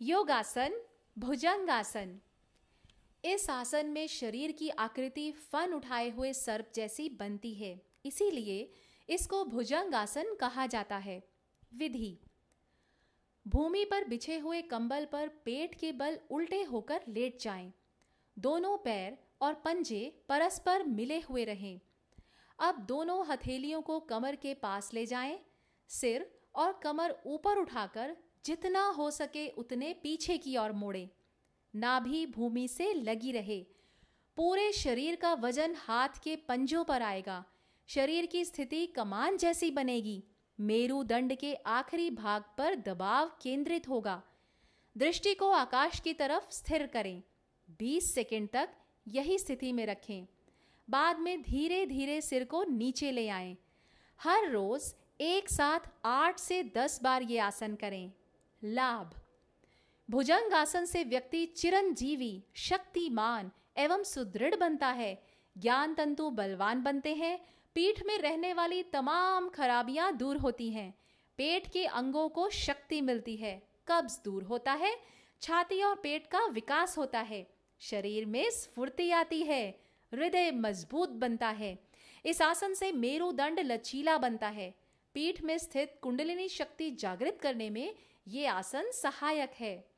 योगासन भुजंगासन इस आसन में शरीर की आकृति फन उठाए हुए सर्प जैसी बनती है इसीलिए इसको भुजंगासन कहा जाता है विधि भूमि पर बिछे हुए कंबल पर पेट के बल उल्टे होकर लेट जाएं। दोनों पैर और पंजे परस्पर मिले हुए रहें अब दोनों हथेलियों को कमर के पास ले जाएं, सिर और कमर ऊपर उठाकर जितना हो सके उतने पीछे की ओर मोड़े नाभि भूमि से लगी रहे पूरे शरीर का वजन हाथ के पंजों पर आएगा शरीर की स्थिति कमान जैसी बनेगी मेरुदंड के आखिरी भाग पर दबाव केंद्रित होगा दृष्टि को आकाश की तरफ स्थिर करें 20 सेकंड तक यही स्थिति में रखें बाद में धीरे धीरे सिर को नीचे ले आएं। हर रोज़ एक साथ आठ से दस बार ये आसन करें लाभ भुजंग आसन से व्यक्ति चिरंजीवी शक्तिमान एवं सुदृढ़ बनता है ज्ञान तंतु बलवान बनते हैं पीठ में रहने वाली तमाम खराबियां दूर होती हैं पेट के अंगों को शक्ति मिलती है कब्ज दूर होता है छाती और पेट का विकास होता है शरीर में स्फूर्ति आती है हृदय मजबूत बनता है इस आसन से मेरुदंड लचीला बनता है पीठ में स्थित कुंडलिनी शक्ति जागृत करने में ये आसन सहायक है